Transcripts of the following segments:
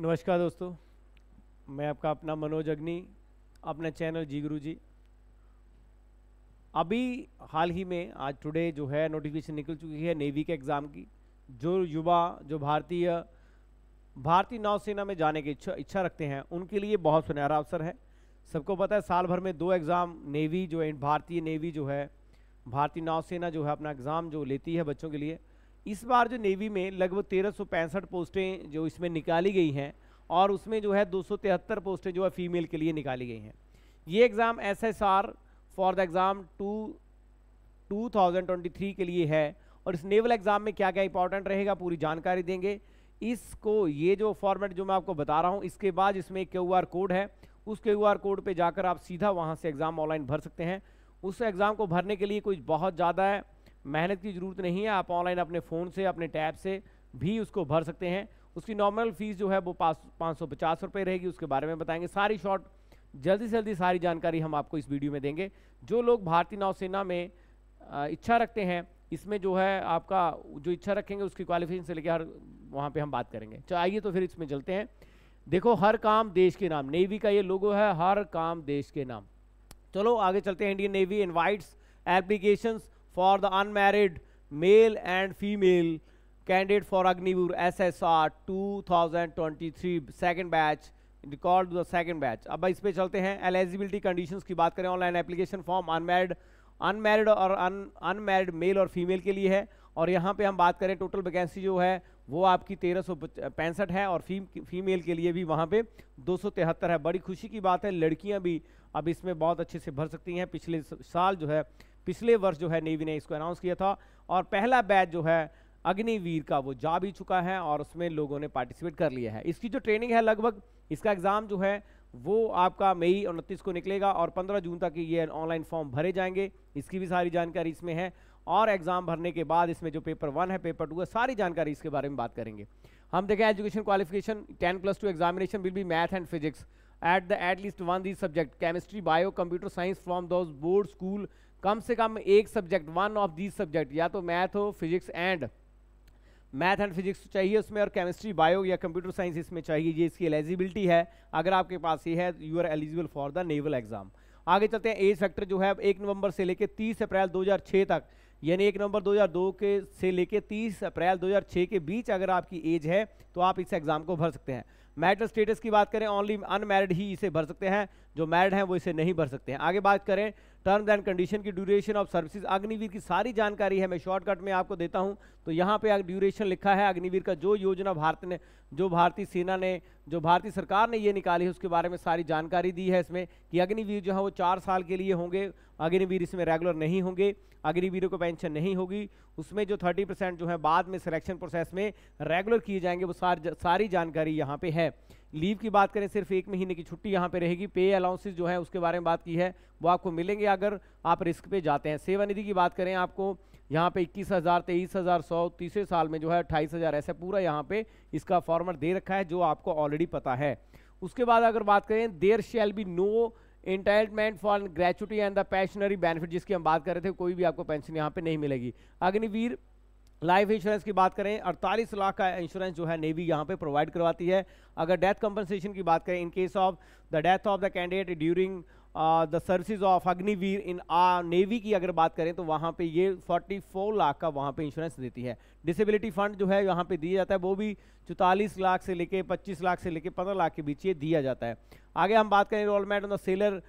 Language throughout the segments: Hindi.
नमस्कार दोस्तों मैं आपका अपना मनोज अग्नि अपना चैनल जी गुरु जी अभी हाल ही में आज टुडे जो है नोटिफिकेशन निकल चुकी है नेवी के एग्ज़ाम की जो युवा जो भारतीय भारतीय नौसेना में जाने की इच्छा इच्छा रखते हैं उनके लिए बहुत सुनहरा अवसर है सबको पता है साल भर में दो एग्ज़ाम नेवी जो है भारतीय नेवी जो है भारतीय नौसेना जो है अपना एग्ज़ाम जो लेती है बच्चों के लिए इस बार जो नेवी में लगभग तेरह पोस्टें जो इसमें निकाली गई हैं और उसमें जो है दो पोस्टें जो है फीमेल के लिए निकाली गई हैं ये exam S S R for the exam two 2023 के लिए है और इस नेवल एग्ज़ाम में क्या क्या इंपॉर्टेंट रहेगा पूरी जानकारी देंगे इसको ये जो फॉर्मेट जो मैं आपको बता रहा हूँ इसके बाद इसमें एक क्यू कोड है उस क्यू कोड पर जाकर आप सीधा वहाँ से एग्ज़ाम ऑनलाइन भर सकते हैं उस एग्ज़ाम को भरने के लिए कुछ बहुत ज़्यादा है मेहनत की ज़रूरत नहीं है आप ऑनलाइन अपने फ़ोन से अपने टैब से भी उसको भर सकते हैं उसकी नॉर्मल फ़ीस जो है वो पाँच सौ पचास रुपये रहेगी उसके बारे में बताएंगे सारी शॉर्ट जल्दी से जल्दी सारी जानकारी हम आपको इस वीडियो में देंगे जो लोग भारतीय नौसेना में इच्छा रखते हैं इसमें जो है आपका जो इच्छा रखेंगे उसकी क्वालिफिकेशन से लेकर हर वहाँ पे हम बात करेंगे तो आइए तो फिर इसमें चलते हैं देखो हर काम देश के नाम नेवी का ये लोगो है हर काम देश के नाम चलो आगे चलते हैं Indian Navy invites applications for the male and female candidate for male S S R two thousand twenty three second batch record the second batch अब इस पर चलते हैं एलिजिबिलिटी कंडीशन की बात करें online application form unmarried unmarried और अनमेरिड मेल और फीमेल के लिए है और यहाँ पर हम बात करें टोटल वैकेंसी जो है वो आपकी तेरह सौ पैंसठ है और फीम फीमेल के लिए भी वहाँ पर दो सौ तिहत्तर है बड़ी खुशी की बात है लड़कियाँ भी अब इसमें बहुत अच्छे से भर सकती हैं पिछले साल जो है पिछले वर्ष जो है नेवी ने इसको अनाउंस किया था और पहला बैच जो है अग्निवीर का वो जा भी चुका है और उसमें लोगों ने पार्टिसिपेट कर लिया है इसकी जो ट्रेनिंग है लगभग इसका एग्ज़ाम जो है वो आपका मई उनतीस को निकलेगा और 15 जून तक ये ऑनलाइन फॉर्म भरे जाएंगे इसकी भी सारी जानकारी इसमें है और एग्ज़ाम भरने के बाद इसमें जो पेपर वन है पेपर टू है सारी जानकारी इसके बारे में बात करेंगे हम देखें education qualification ten plus two examination will be math and physics at the at least one this subject chemistry bio computer science from those board school कम से कम एक subject one of these subject या तो मैथ हो physics and math and physics चाहिए उसमें और केमिस्ट्री बायो या कंप्यूटर साइंस इसमें चाहिए ये इसकी एलिजिबिलिटी है अगर आपके पास ये है you are eligible for the naval exam आगे चलते हैं एज फैक्टर जो है एक नवंबर से लेकर 30 अप्रैल 2006 तक यानी एक नवंबर 2002 के से लेकर 30 अप्रैल 2006 के बीच अगर आपकी एज है तो आप इस एग्ज़ाम को भर सकते हैं मैरिटल स्टेटस की बात करें ओनली अनमैरिड ही इसे भर सकते हैं जो मैरिड हैं वो इसे नहीं भर सकते हैं आगे बात करें टर्म्स एंड कंडीशन की ड्यूरेशन ऑफ सर्विसेज अग्निवीर की सारी जानकारी है मैं शॉर्टकट में आपको देता हूं तो यहां पे ड्यूरेशन लिखा है अग्निवीर का जो योजना भारत ने जो भारतीय सेना ने जो भारतीय सरकार ने ये निकाली है उसके बारे में सारी जानकारी दी है इसमें कि अग्निवीर जो है वो चार साल के लिए होंगे अग्निवीर इसमें रेगुलर नहीं होंगे अग्निवीरों को पेंशन नहीं होगी उसमें जो थर्टी जो है बाद में सिलेक्शन प्रोसेस में रेगुलर किए जाएंगे वो सारी जानकारी यहाँ पे है है लीव की बात करें सिर्फ एक महीने की छुट्टी यहाँ पे रहेगी पे अलाउंसेस जो है उसके बारे में बात की है वो आपको मिलेंगे अगर आप रिस्क पे जाते हैं सेवा निधि की बात करें आपको यहाँ पे इक्कीस हज़ार तेईस हज़ार सौ तीसरे साल में जो है अट्ठाईस हज़ार ऐसा पूरा यहाँ पे इसका फॉर्मेट दे रखा है जो आपको ऑलरेडी पता है उसके बाद अगर बात करें there shall be no entitlement for gratuity and the pensionary benefit जिसकी हम बात कर रहे थे कोई भी आपको पेंशन यहाँ पर नहीं मिलेगी अग्निवीर लाइफ इंश्योरेंस की बात करें 48 लाख का इंश्योरेंस जो है नेवी यहाँ पे प्रोवाइड करवाती है अगर डेथ कंपनसेशन की बात करें in case of the death of the candidate during the services of Agniveer in a navy की अगर बात करें तो वहाँ पे ये 44 लाख का वहाँ पे इंश्योरेंस देती है डिसेबिलिटी फंड जो है यहाँ पर दिया जाता है वो भी चौतालीस लाख से लेके पच्चीस लाख से लेके पंद्रह लाख के बीच ये दिया जाता है आगे हम बात करें enrolment on the sailor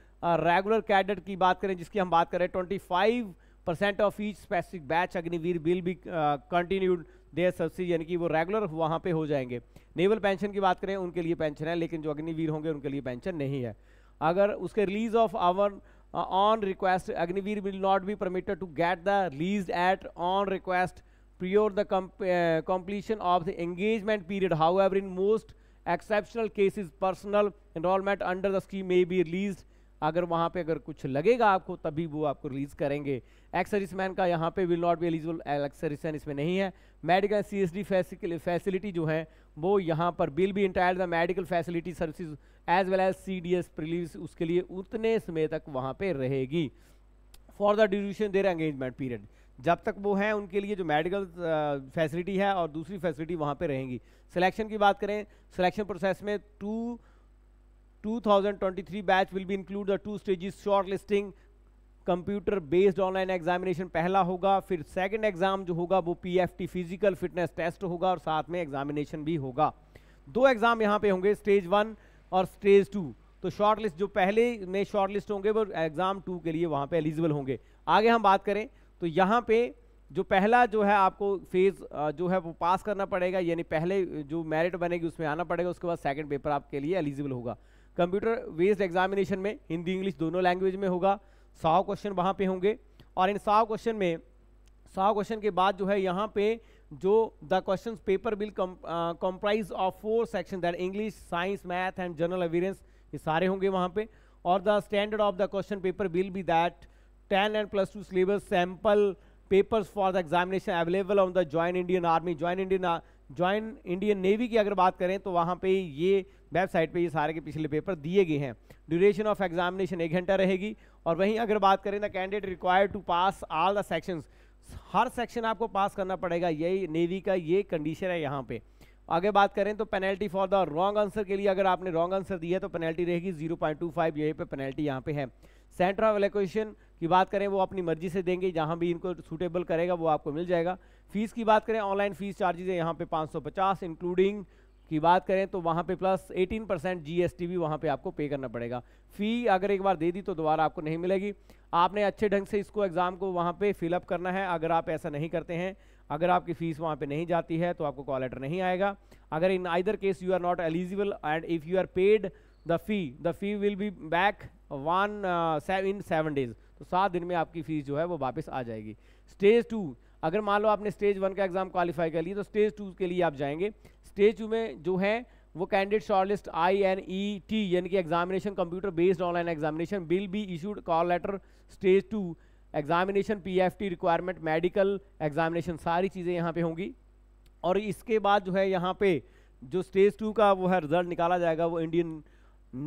regular cadet की बात करें जिसकी हम बात करें twenty five percent of each specific batch Agniveer will be continued their subsidy यानी कि वो रेगुलर वहाँ पे हो जाएंगे नेवल पेंशन की बात करें उनके लिए पेंशन है लेकिन जो अग्निवीर होंगे उनके लिए पेंशन नहीं है अगर उसके release of our on request Agniveer will not be permitted to get the release at on request pure the comp of the engagement period how in most exceptional cases personal cases, under the scheme may be may अगर वहाँ पे अगर कुछ लगेगा आपको तभी वो आपको रिलीज करेंगे एक्स मैन का यहाँ पे will not be eligible ex man इसमें नहीं है medical C S D facility जो है वो यहाँ पर will be entire the medical facility service as well as C D S release उसके लिए उतने समय तक वहाँ पर रहेगी for the duration their engagement period जब तक वो हैं उनके लिए जो मेडिकल फैसिलिटी है और दूसरी फैसिलिटी वहाँ पर रहेंगी सिलेक्शन की बात करें सिलेक्शन प्रोसेस में to 2023 batch will be include the two stages shortlisting computer based online examination पहला होगा फिर सेकंड एग्जाम जो होगा वो पीएफटी फिजिकल फिटनेस टेस्ट होगा और साथ में एग्जामिनेशन भी होगा दो एग्जाम यहाँ पे होंगे स्टेज वन और स्टेज टू तो शॉर्ट लिस्ट जो पहले में शॉर्ट लिस्ट होंगे वो एग्जाम टू के लिए वहाँ पे एलिजिबल होंगे आगे हम बात करें तो यहाँ पे जो पहला जो है आपको फेज जो है वो पास करना पड़ेगा यानी पहले जो मेरिट बनेगी उसमें आना पड़ेगा उसके बाद सेकंड पेपर आपके लिए एलिजिबल होगा कंप्यूटर बेस्ड एग्जामिनेशन में हिंदी इंग्लिश दोनों लैंग्वेज में होगा सौ क्वेश्चन वहाँ पे होंगे और इन सौ क्वेश्चन में सौ क्वेश्चन के बाद जो है यहाँ पे जो the question paper will comprise of four section that English science math and general awareness ये सारे होंगे वहाँ पे और the standard of the question paper will be that ten and plus two syllabus sample papers for the examination available on the join Indian army join Indian join Indian navy की अगर बात करें तो वहाँ पे ये वेबसाइट पे ये सारे के पिछले पेपर दिए गए हैं ड्यूरेशन ऑफ एग्जामिनेशन एक घंटा रहेगी और वहीं अगर बात करें ना candidate required to pass all the sections हर सेक्शन आपको पास करना पड़ेगा यही नेवी का ये कंडीशन है यहाँ पे आगे बात करें तो penalty for the wrong answer के लिए अगर आपने रॉन्ग आंसर दिया तो पेनल्टी रहेगी जीरो पॉइंट टू फाइव यही पे पेनल्टी यहाँ पे है सेंटर ऑफ एलोकेशन की बात करें वो अपनी मर्जी से देंगे जहाँ भी इनको सूटेबल करेगा वो आपको मिल जाएगा फीस की बात करें ऑनलाइन फीस चार्जेज है यहाँ पे पचास इंक्लूडिंग की बात करें तो वहाँ पे प्लस 18 परसेंट जी भी वहाँ पे आपको पे करना पड़ेगा फ़ी अगर एक बार दे दी तो दोबारा आपको नहीं मिलेगी आपने अच्छे ढंग से इसको एग्ज़ाम को वहाँ पे फिलअप करना है अगर आप ऐसा नहीं करते हैं अगर आपकी फ़ीस वहाँ पे नहीं जाती है तो आपको कॉल लेटर नहीं आएगा अगर in either case you are not eligible and if you are paid the fee the fee will be back one in seven days तो सात दिन में आपकी फ़ीस जो है वो वापस आ जाएगी स्टेज टू अगर मान लो आपने स्टेज वन का एग्जाम क्वालिफाई कर लिया तो स्टेज टू के लिए आप जाएंगे स्टेज टू में जो है वो candidate shortlist I N E T यानी कि examination computer based online examination will be issued call letter stage two examination P F T requirement medical examination सारी चीज़ें यहाँ पे होंगी और इसके बाद जो है यहाँ पे जो स्टेज टू का वो है रिजल्ट निकाला जाएगा वो इंडियन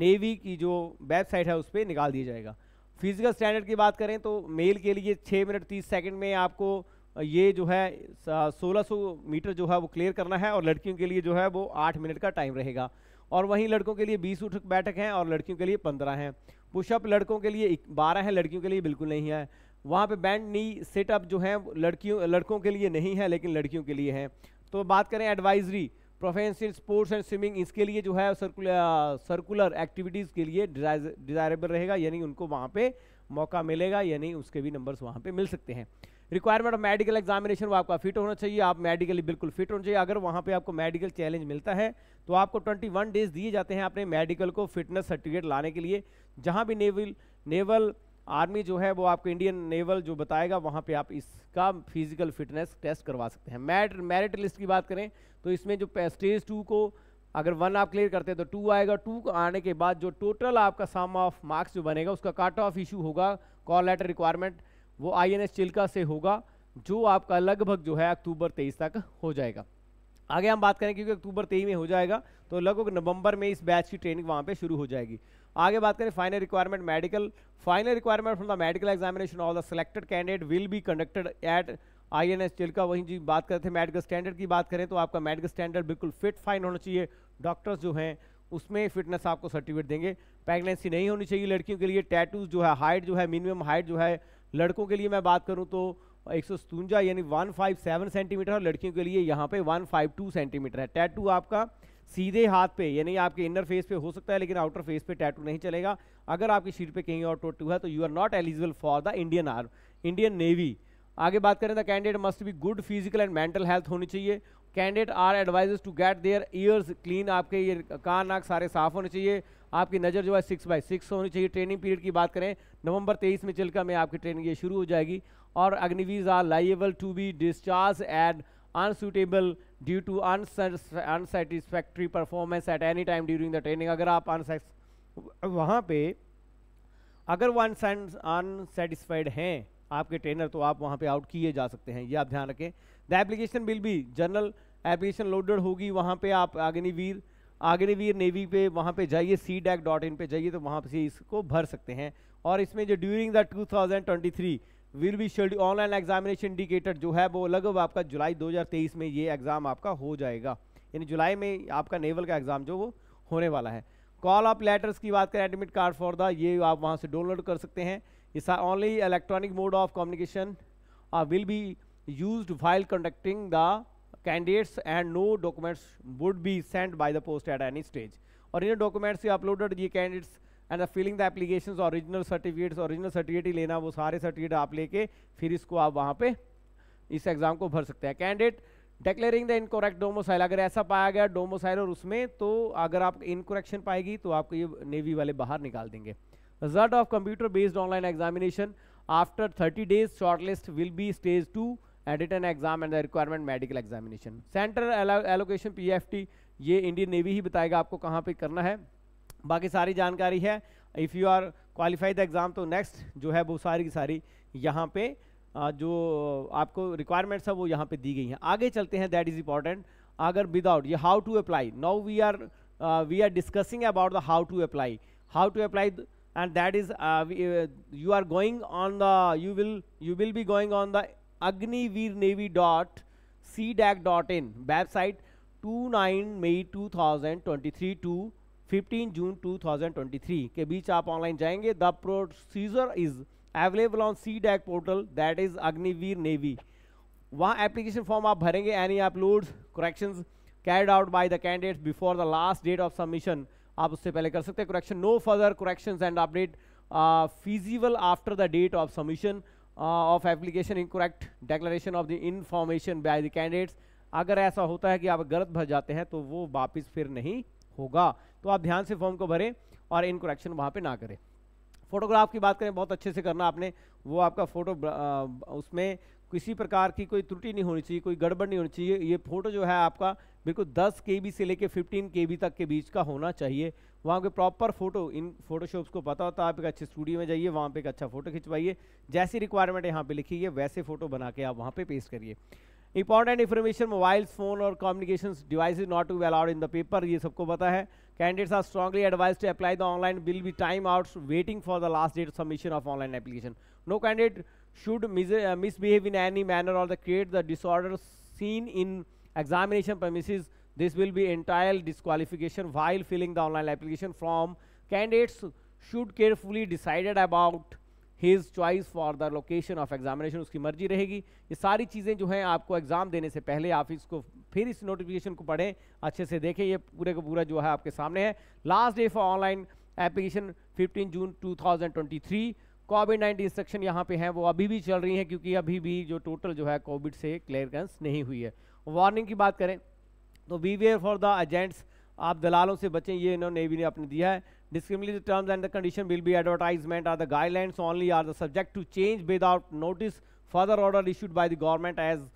नेवी की जो वेबसाइट है उस पर निकाल दिया जाएगा फिजिकल स्टैंडर्ड की बात करें तो मेल के लिए छः मिनट तीस सेकेंड में आपको ये जो है 1600 मीटर जो है वो क्लियर करना है और लड़कियों के लिए जो है वो आठ मिनट का टाइम रहेगा और वहीं लड़कों के लिए बीस उठक बैठक हैं और लड़कियों के लिए पंद्रह हैं पुशअप लड़कों के लिए बारह हैं लड़कियों के लिए बिल्कुल नहीं है वहाँ पे बैंड नी सेटअप जो है लड़कियों लड़कों के लिए नहीं है लेकिन लड़कियों के लिए हैं तो बात करें advisory proficiency sports and swimming इसके लिए जो है सर्कुलर सर्कुलर एक्टिविटीज़ के लिए डिजायरेबल रहेगा यानी उनको वहाँ पे मौका मिलेगा यानी उसके भी नंबर्स वहाँ पे मिल सकते हैं रिक्वायरमेंट ऑफ मेडिकल एग्जामिनेशन वो आपका फिट होना चाहिए आप मेडिकली बिल्कुल फिट होना चाहिए अगर वहाँ पे आपको मेडिकल चैलेंज मिलता है तो आपको 21 डेज दिए जाते हैं अपने मेडिकल को फिटनेस सर्टिफिकेट लाने के लिए जहाँ भी नेवल नेवल आर्मी जो है वो आपको इंडियन नेवल जो बताएगा वहाँ पर आप इसका फिजिकल फिटनेस टेस्ट करवा सकते हैं मैट मेरिट लिस्ट की बात करें तो इसमें जो स्टेज टू को अगर वन आप क्लियर करते हैं तो टू आएगा टू आने के बाद जो टोटल आपका सम ऑफ मार्क्स जो बनेगा उसका कट ऑफ इशू होगा कॉल लेटर रिक्वायरमेंट वो आई एन चिल्का से होगा जो आपका लगभग जो है अक्टूबर तेईस तक हो जाएगा आगे हम बात करें क्योंकि अक्टूबर तेईस में हो जाएगा तो लगभग नवंबर में इस बैच की ट्रेनिंग वहाँ पे शुरू हो जाएगी आगे बात करें final requirement medical final requirement from the medical examination of the selected candidate will be conducted at I N S Chilka वहीं जी बात करते हैं मेडिकल स्टैंडर्ड की बात करें तो आपका मेडिकल स्टैंडर्ड बिल्कुल फिट फाइन होना चाहिए डॉक्टर्स जो हैं उसमें फिटनेस आपको सर्टिफिकेट देंगे प्रेगनेंसी नहीं होनी चाहिए लड़कियों के लिए टैटूज जो है हाइट जो है मिनिमम हाइट जो है लड़कों के लिए मैं बात करूँ तो एक यानी 157 सेंटीमीटर और लड़कियों के लिए यहाँ पे 152 सेंटीमीटर है टैटू आपका सीधे हाथ पे यानी आपके इनर फेस पे हो सकता है लेकिन आउटर फेस पे टैटू नहीं चलेगा अगर आपकी शीट पे कहीं और टोटू है तो you are not eligible for the Indian arm Indian navy आगे बात करें तो candidate must be good physical and mental health होनी चाहिए candidate are advise to get their ears clean आपके ये कान नाक सारे साफ होने चाहिए आपकी नज़र जो है सिक्स बाई सिक्स होनी चाहिए ट्रेनिंग पीरियड की बात करें नवंबर तेईस में चिल्का में आपकी ट्रेनिंग ये शुरू हो जाएगी और Agniveers are liable to be discharge at unsuitable due to unsatisfactory performance at any time during the training अगर आप वहाँ पे अगर वो अनसेटिस्फाइड हैं आपके ट्रेनर तो आप वहाँ पे आउट किए जा सकते हैं ये आप ध्यान रखें the application will be general application loaded होगी वहाँ पे आप अग्निवीर आग्नेवीर नेवी पे वहाँ पे जाइए सी डैक डॉट इन पर जाइए तो वहाँ से इसको भर सकते हैं और इसमें जो during the 2023 will be schedule online examination indicator जो है वो लगभग आपका जुलाई 2023 में ये एग्ज़ाम आपका हो जाएगा यानी जुलाई में आपका नेवल का एग्ज़ाम जो वो होने वाला है कॉल आप लेटर्स की बात करें एडमिट कार्ड फॉर द ये आप वहाँ से डाउनलोड कर सकते हैं इस only electronic mode of communication will be use file conducting the candidates and no documents would be send by the post at any stage और इन डॉक्यूमेंट्स ही अपलोडेड ये candidates and filling the application original certificates original certificate ही लेना वो सारे सर्टिफिकेट आप लेके फिर इसको आप वहाँ पे इस एग्जाम को भर सकते हैं candidate declaring the incorrect domicile अगर ऐसा पाया गया डोमोसाइल और उसमें तो अगर आप इनकोरेक्शन पाएगी तो आपको ये नेवी वाले बाहर निकाल देंगे result of computer based online examination after thirty days short list will be stage two edit and exam and the requirement medical examination centre allocation PFT ये इंडियन नेवी ही बताएगा आपको कहाँ पे करना है बाकी सारी जानकारी है if you are qualified exam तो नेक्स्ट जो है वो सारी की सारी यहाँ पे जो आपको रिक्वायरमेंट्स है वो यहाँ पे दी गई हैं आगे चलते हैं दैट इज़ इंपॉर्टेंट अगर विदाउट ये how to apply now we are we are discussing about the how to apply how to apply and that is you are going on the you will you will be going on the Agniveer navy dot C DAC dot in website two nine May two thousand twenty three to fifteen June two thousand twenty three के बीच आप ऑनलाइन जाएंगे the procedure is available on C DAC portal that is Agniveer navy वहाँ एप्लीकेशन फॉर्म आप भरेंगे any upload correction carried out by the candidate before the last date of submission आप उससे पहले कर सकते हैं correction no further correction and update feasible after the date of submission uh, of application incorrect declaration of the information by the candidates अगर ऐसा होता है कि आप गलत भर जाते हैं तो वो वापस फिर नहीं होगा तो आप ध्यान से फॉर्म को भरें और इनकोरेक्शन वहाँ पे ना करें फोटोग्राफ की बात करें बहुत अच्छे से करना आपने वो आपका फोटो uh, उसमें किसी प्रकार की कोई त्रुटि नहीं होनी चाहिए कोई गड़बड़ नहीं होनी चाहिए ये फोटो जो है आपका बिल्कुल 10 के से लेके 15 के तक के बीच का होना चाहिए वहाँ के प्रॉपर फोटो इन फोटोशॉप्स को पता होता है आप एक अच्छे स्टूडियो में जाइए वहाँ पे एक अच्छा फोटो खिंचवाइए जैसी रिक्वायरमेंट यहाँ पे लिखी है वैसे फोटो बना के आप वहाँ पे पेश करिए इंपॉर्टेंट इन्फॉर्मेशन मोबाइल फोन और communication device not to be allowed in the paper ये सबको पता है candidates are strongly advise to apply the online will be time out waiting for the last date submission of online application no candidate should mis uh, misbehave in any manner or the create the disorder seen in examination premises this will be entire disqualification while filling the online application form candidates should carefully decided about his choice for the location of examination uski marzi rahegi ye sari cheeze jo hain aapko exam dene se pehle aap isko फिर is notification ko padhe acche se dekhe ye pure ka pura jo hai aapke samne hai last day for online application 15 june 2023 Covid nineteen instruction यहाँ पे हैं वो अभी भी चल रही हैं क्योंकि अभी भी जो टोटल जो है कोविड से क्लियरेंस नहीं हुई है वार्निंग की बात करें तो beware for the agents आप दलालों से बचें ये इन्होंने नेवी ने अपने दिया है discriminate terms and the condition will be advertisement are the guidelines only are the subject to change without notice further order issued by the government as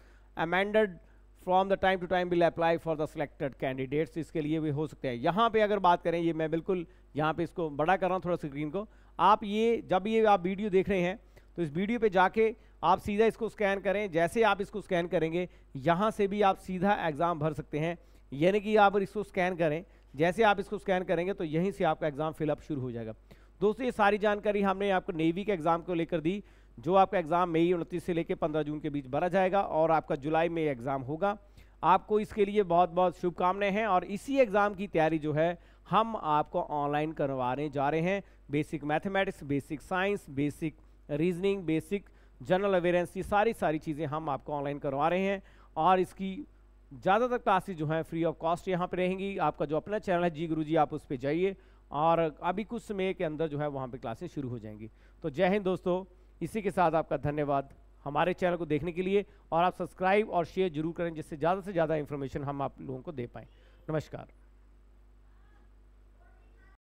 amended from the time to time will apply for the selected candidates इसके लिए भी हो सकते हैं यहाँ पर अगर बात करें ये मैं बिल्कुल यहाँ पर इसको बड़ा कर रहा हूँ थोड़ा स्क्रीन को आप ये जब ये आप वीडियो देख रहे हैं तो इस वीडियो पे जाके आप सीधा इसको स्कैन करें जैसे आप इसको स्कैन करेंगे यहाँ से भी आप सीधा एग्ज़ाम भर सकते हैं यानी कि आप इसको स्कैन करें जैसे आप इसको स्कैन करेंगे तो यहीं से आपका एग्ज़ाम फिलअप शुरू हो जाएगा दोस्तों ये सारी जानकारी हमने आपको नेवी के एग्ज़ाम को लेकर दी जो आपका एग्ज़ाम मई उनतीस से लेकर पंद्रह जून के बीच भरा जाएगा और आपका जुलाई में एग्ज़ाम होगा आपको इसके लिए बहुत बहुत शुभकामनाएं हैं और इसी एग्ज़ाम की तैयारी जो है हम आपको ऑनलाइन करवाने जा रहे हैं basic mathematics basic science basic reasoning basic general awareness ये सारी सारी चीज़ें हम आपको ऑनलाइन करवा रहे हैं और इसकी ज़्यादातर क्लासेज जो हैं फ्री ऑफ कॉस्ट यहाँ पर रहेंगी आपका जो अपना चैनल है जी गुरु जी आप उस पर जाइए और अभी कुछ समय के अंदर जो है वहाँ पर क्लासेज शुरू हो जाएंगी तो जय हिंद दोस्तों इसी के साथ आपका धन्यवाद हमारे चैनल को देखने के लिए और आप सब्सक्राइब और शेयर जरूर करें जिससे ज़्यादा से ज़्यादा इन्फॉर्मेशन हम आप लोगों को दे पाएँ नमस्कार